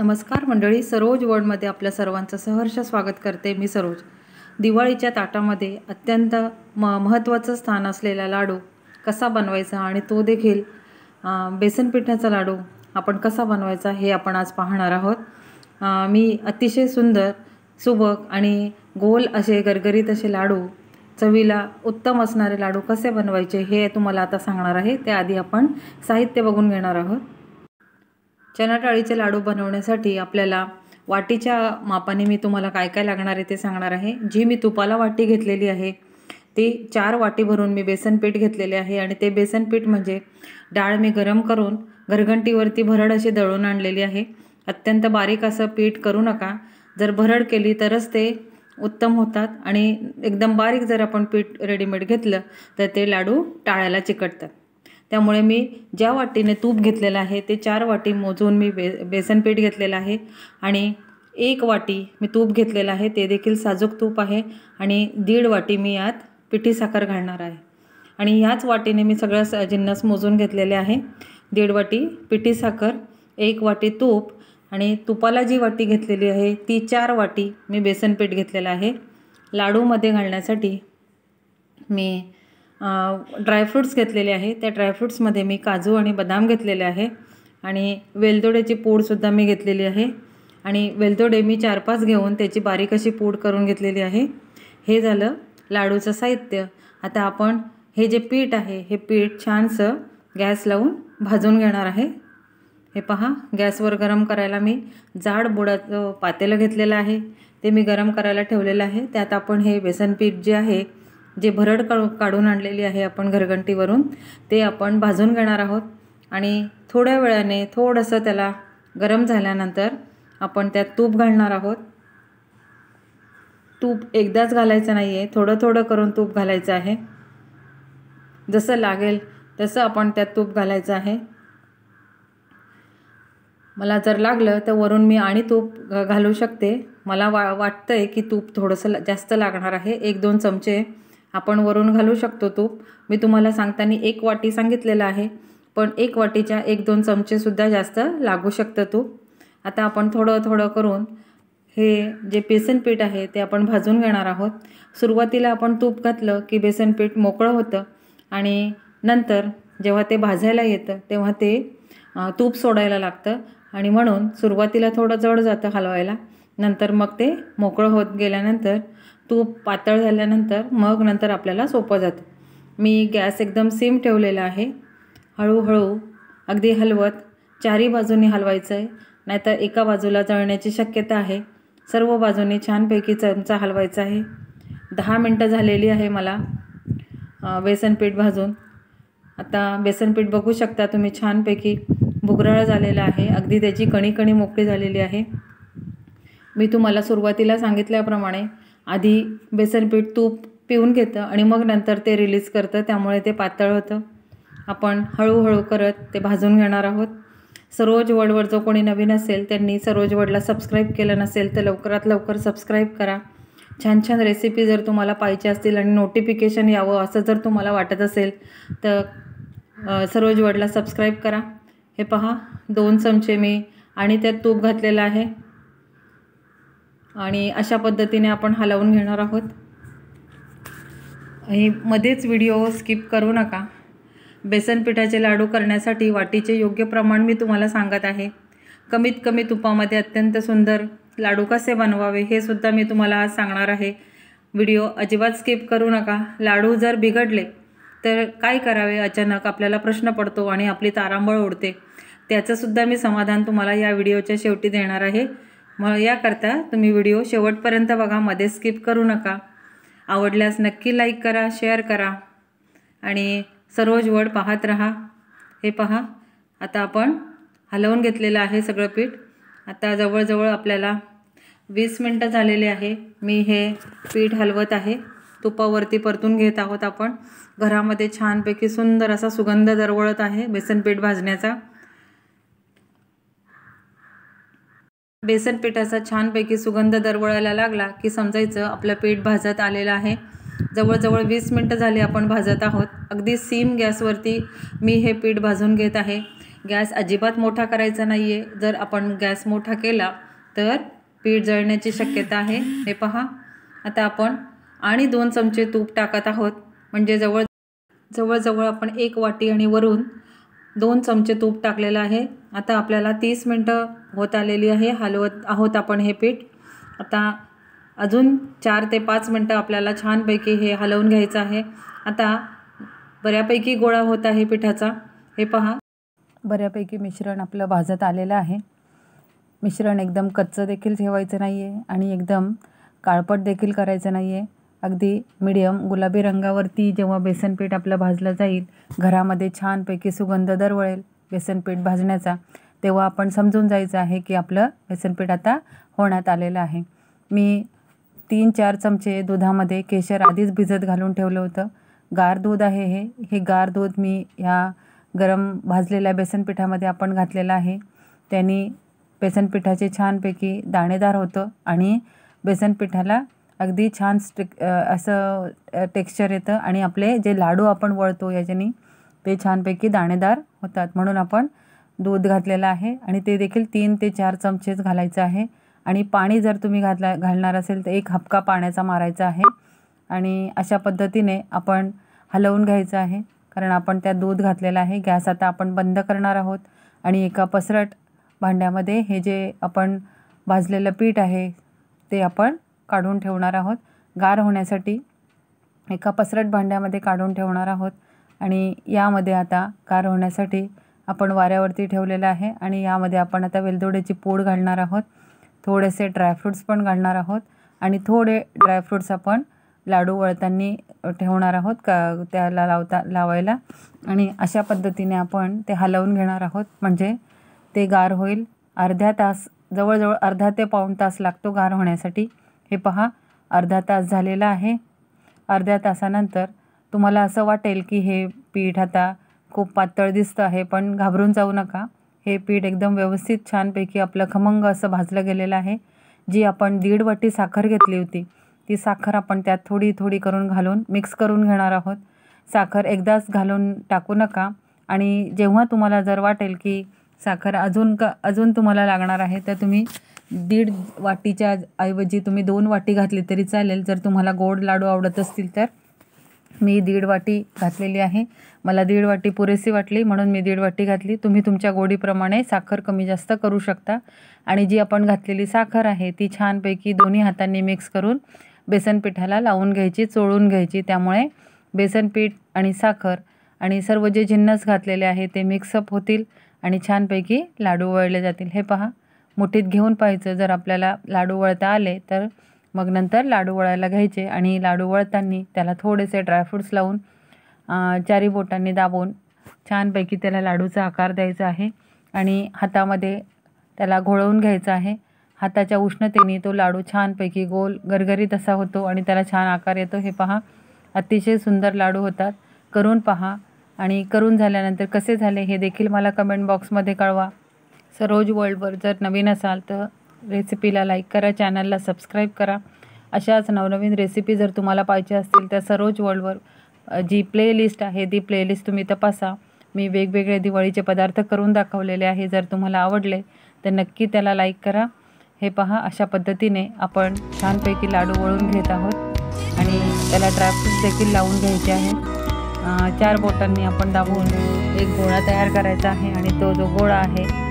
नमस्कार मंडळी सरोज वर्डमध्ये आपल्या सर्वांचं सहर्ष स्वागत करते मी सरोज दिवाळीच्या ताटामध्ये अत्यंत म महत्त्वाचं स्थान असलेला लाडू कसा बनवायचा आणि तो देखील बेसन पिठाचा लाडू आपण कसा बनवायचा हे आपण आज पाहणार आहोत मी अतिशय सुंदर सुबक आणि गोल असे गरगरीत असे लाडू चवीला उत्तम असणारे लाडू कसे बनवायचे हे तुम्हाला आता सांगणार आहे त्याआधी आपण साहित्य बघून घेणार आहोत चणाडाळीचे लाडू बनवण्यासाठी आपल्याला वाटीच्या मापाने मी तुम्हाला काय काय लागणार आहे ते सांगणार आहे जी मी तुपाला वाटी घेतलेली आहे ती चार वाटी भरून मी बेसन पीठ घेतलेले आहे आणि ते बेसन पीठ म्हणजे डाळ मी गरम करून घरघंटीवरती भरड अशी दळून आणलेली आहे अत्यंत बारीक असं पीठ करू नका जर भरड केली तरच ते उत्तम होतात आणि एकदम बारीक जर आपण पीठ रेडीमेड घेतलं तर ते लाडू टाळ्याला चिकटतात त्यामुळे मी ज्या वाटीने तूप घेतलेलं आहे ते चार वाटी मोजून मी बे बेसनपीठ घेतलेलं आहे आणि एक वाटी मी तूप घेतलेलं आहे ते देखील साजूक तूप आहे आणि दीड वाटी मी यात पिठी साखर घालणार आहे आणि ह्याच वाटीने मी सगळं जिन्नस मोजून घेतलेले आहे दीड वाटी पिठी साखर एक वाटी तूप आणि तुपाला जी वाटी घेतलेली आहे ती चार वाटी मी बेसनपीठ घेतलेलं आहे लाडूमध्ये घालण्यासाठी मी ड्रायफ्रूट्स घेतलेले आहे त्या ड्रायफ्रूट्समध्ये मी काजू आणि बदाम घेतलेले आहे आणि वेलदोड्याची पूडसुद्धा मी घेतलेली आहे आणि वेलदोडे मी चार पाच घेऊन त्याची बारीक अशी पूड करून घेतलेली आहे हे झालं लाडूचं साहित्य आता आपण हे जे पीठ आहे हे पीठ छानसं गॅस लावून भाजून घेणार आहे हे पहा गॅसवर गरम करायला मी जाड बुडाचं पातेलं घेतलेलं आहे ते मी गरम करायला ठेवलेलं आहे त्यात आपण हे बेसन पीठ जे आहे जे भरड काढू काढून आणलेली आहे आपण घरघंटीवरून ते आपण भाजून घेणार आहोत आणि थोड्या वेळाने थोडंसं त्याला गरम झाल्यानंतर आपण त्यात तूप घालणार आहोत तूप एकदाच घालायचं नाही आहे थोडं थोडं करून तूप घालायचं आहे जसं लागेल तसं आपण त्यात तूप घालायचं आहे मला जर लागलं तर वरून मी आणि तूप घालू शकते मला वा वाटतं आहे की तूप थोडंसं जास्त लागणार आहे एक दोन चमचे आपण वरून घालू शकतो तूप मी तुम्हाला सांगताना एक वाटी सांगितलेलं आहे पण एक वाटीच्या एक दोन चमचेसुद्धा जास्त लागू शकतं तूप आता आपण थोडं थोडं करून हे जे बेसनपीठ आहे ते आपण भाजून घेणार आहोत सुरुवातीला आपण तूप घातलं की बेसनपीठ मोकळं होतं आणि नंतर जेव्हा ते भाजायला येतं तेव्हा ते तूप सोडायला लागतं आणि म्हणून सुरुवातीला थोडं जड जातं हलवायला नंतर मग ते मोकळं होत गेल्यानंतर तूप पातळ झाल्यानंतर मग नंतर आपल्याला सोपं जातं मी गॅस एकदम सिम ठेवलेला आहे हळूहळू अगदी हलवत चारी बाजूनी हलवायचं आहे नाहीतर एका बाजूला जळण्याची शक्यता आहे सर्व बाजूने छानपैकी चमचा हलवायचा आहे दहा मिनटं झालेली आहे मला बेसनपीठ भाजून आता बेसनपीठ बघू शकता तुम्ही छानपैकी भुगराळ झालेला आहे अगदी त्याची कणीकणी मोकळी झालेली आहे मी तुम्हाला सुरुवातीला सांगितल्याप्रमाणे आधी बेसनपीठ तूप पिऊन घेतं आणि मग नंतर ते रिलीज करतं त्यामुळे ते पातळ होतं आपण हळूहळू करत ते भाजून घेणार आहोत सरोज वडवर जो कोणी नवीन असेल त्यांनी सरोज वडला सबस्क्राईब केलं नसेल तर लवकरात लवकर सबस्क्राईब करा छान छान रेसिपी जर तुम्हाला पाहिजे असतील आणि नोटिफिकेशन यावं असं जर तुम्हाला वाटत असेल तर सरोज वडला सबस्क्राईब करा हे पहा दोन चमचे मी आणि त्यात तूप घातलेलं आहे आणि अशा पद्धतीने आपण हलवून घेणार आहोत हे मध्येच व्हिडिओ स्किप करू नका बेसन पिठाचे लाडू करण्यासाठी वाटीचे योग्य प्रमाण मी तुम्हाला सांगत आहे कमीत कमी तुपामध्ये अत्यंत सुंदर लाडू कसे बनवावे हे सुद्धा मी तुम्हाला आज सांगणार आहे व्हिडिओ अजिबात स्किप करू नका लाडू जर बिघडले तर काय करावे अचानक आपल्याला प्रश्न पडतो आणि आपली तारांबळ उडते त्याचंसुद्धा मी समाधान तुम्हाला या व्हिडिओच्या शेवटी देणार आहे मग याकरता तुम्ही व्हिडिओ शेवटपर्यंत बघा मध्ये स्किप करू नका आवडल्यास नक्की लाईक करा शेअर करा आणि सरोज वड पाहत रहा हे पहा आता आपण हलवून घेतलेलं आहे सगळं पीठ आता जवळजवळ आपल्याला वीस मिनटं झालेले आहे मी हे पीठ हलवत आहे तुपावरती परतून घेत आहोत आपण घरामध्ये छानपैकी सुंदर असा सुगंध दरवळत आहे बेसन पीठ भाजण्याचा बेसन पिठाचा छानपैकी सुगंध दरवळायला लागला की समजायचं आपलं पीठ भाजत आलेलं आहे जवळजवळ वीस मिनटं झाली आपण भाजत आहोत अगदी सीम गॅसवरती मी हे पीठ भाजून घेत आहे गॅस अजिबात मोठा करायचा नाही आहे जर आपण गॅस मोठा केला तर पीठ जळण्याची शक्यता आहे हे पहा आता आपण आणि दोन चमचे तूप टाकत आहोत म्हणजे जवळ जवळजवळ आपण एक वाटी आणि वरून दोन चमचे तूप टाकलेलं आहे आता आपल्याला तीस मिनटं होत आलेली आहे हलवत आहोत आपण हे पीठ आता अजून चार ते पाच मिनटं आपल्याला छानपैकी हे हलवून घ्यायचं आहे आता बऱ्यापैकी गोळा होत आहे पिठाचा हे पहा बऱ्यापैकी मिश्रण आपलं भाजत आलेलं आहे मिश्रण एकदम कच्चं देखील ठेवायचं नाही आहे आणि एकदम काळपट देखील करायचं नाही आहे अगदी मिडियम गुलाबी रंगावरती जेव्हा बेसनपीठ आपलं भाजलं जाईल घरामध्ये छानपैकी सुगंध दरवळेल बेसनपीठ भाजण्याचा तेव्हा आपण समजून जायचं आहे की आपलं व्यसनपीठ आता होण्यात आलेलं आहे मी तीन चार चमचे दुधामध्ये केशर आधीच भिजत घालून ठेवलं होतं गार दूध आहे हे हे गार दूध मी ह्या गरम भाजलेल्या बेसनपिठामध्ये आपण घातलेलं आहे त्यांनी बेसनपिठाचे छानपैकी दाणेदार होतं आणि बेसनपिठाला अगदी छान असं टेक्स्चर येतं आणि आपले जे लाडू आपण वळतो याच्यानी ते छानपैकी दाणेदार होतात म्हणून आपण दूध घातलेलं आहे आणि ते देखील तीन ते चार चमचेच घालायचं आहे आणि पाणी जर तुम्ही घातला घालणार असेल तर एक हपका पाण्याचा मारायचा आहे आणि अशा पद्धतीने आपण हलवून घ्यायचं आहे कारण आपण त्यात दूध घातलेलं आहे गॅस आता आपण बंद करणार आहोत आणि एका पसरट भांड्यामध्ये हे जे आपण भाजलेलं पीठ आहे ते आपण काढून ठेवणार आहोत गार होण्यासाठी एका पसरट भांड्यामध्ये काढून ठेवणार आहोत आणि यामध्ये आता गार होण्यासाठी आपण वाऱ्यावरती ठेवलेलं आहे आणि यामध्ये आपण आता वेलदोड्याची पूड घालणार आहोत थोडेसे ड्रायफ्रूट्स पण घालणार आहोत आणि थोडे ड्रायफ्रूट्स आपण लाडू वळतांनी ठेवणार आहोत का त्याला लावता लावायला आणि अशा पद्धतीने आपण ते हलवून घेणार आहोत म्हणजे ते गार होईल अर्ध्या तास जवळजवळ अर्धा ते पाऊण तास लागतो गार होण्यासाठी हे पहा अर्धा तास झालेला आहे अर्ध्या तासानंतर तुम्हाला असं वाटेल की हे पीठ आता खूप पातळ दिसतं आहे पण घाबरून जाऊ नका हे पीठ एकदम व्यवस्थित छानपैकी आपलं खमंग असं भाजलं गेलेलं आहे जी आपण दीड वाटी साखर घेतली होती ती साखर आपण त्यात थोडी थोडी करून घालून मिक्स करून घेणार आहोत साखर एकदाच घालून टाकू नका आणि जेव्हा तुम्हाला जर वाटेल की साखर अजून का अजून तुम्हाला लागणार आहे तर तुम्ही दीड वाटीच्या ऐवजी तुम्ही दोन वाटी घातली तरी चालेल जर तुम्हाला गोड लाडू आवडत असतील तर मी दीड वाटी घातलेली आहे मला दीड वाटी पुरेशी वाटली म्हणून मी दीड वाटी घातली तुम्ही तुमच्या गोडीप्रमाणे साखर कमी जास्त करू शकता आणि जी आपण घातलेली साखर आहे ती छानपैकी दोन्ही हातांनी मिक्स करून बेसन पिठाला लावून घ्यायची चोळून घ्यायची त्यामुळे बेसनपीठ आणि साखर आणि सर्व जे जिन्नस घातलेले आहे ते मिक्सअप होतील आणि छानपैकी लाडू वळले जातील हे पहा मुठीत घेऊन पाहायचं जर आपल्याला लाडू वळता आले तर मग नंतर लाडू वळायला घ्यायचे आणि लाडू वळताना त्याला थोडेसे ड्रायफ्रूट्स लावून चारी बोटांनी दाबून छानपैकी त्याला लाडूचा आकार द्यायचा आहे आणि हातामध्ये त्याला घोळवून घ्यायचा आहे हाताच्या उष्णतेने तो लाडू छानपैकी गोल गरगरीत असा होतो आणि त्याला छान आकार येतो हे पहा अतिशय सुंदर लाडू होतात करून पहा आणि करून झाल्यानंतर कसे झाले हे देखील मला कमेंट बॉक्समध्ये कळवा सरोज वर्ल्डवर जर नवीन असाल तर रेसिपीला लाईक करा चॅनलला सबस्क्राईब करा अशाच नवनवीन रेसिपी जर तुम्हाला पाहिजे असतील तर सरोज वर्ल्डवर जी प्लेलिस्ट आहे ती प्लेलिस्ट तुम्ही तपासा मी वेगवेगळे दिवाळीचे पदार्थ करून दाखवलेले आहे जर तुम्हाला आवडले तर नक्की त्याला लाईक करा हे पहा अशा पद्धतीने आपण छानपैकी लाडू वळून घेत आहोत आणि त्याला ड्रायफ्रूट्स देखील लावून घ्यायचे आहे चार बोटांनी आपण दाबून एक गोळा तयार करायचा आहे आणि तो जो गोळा आहे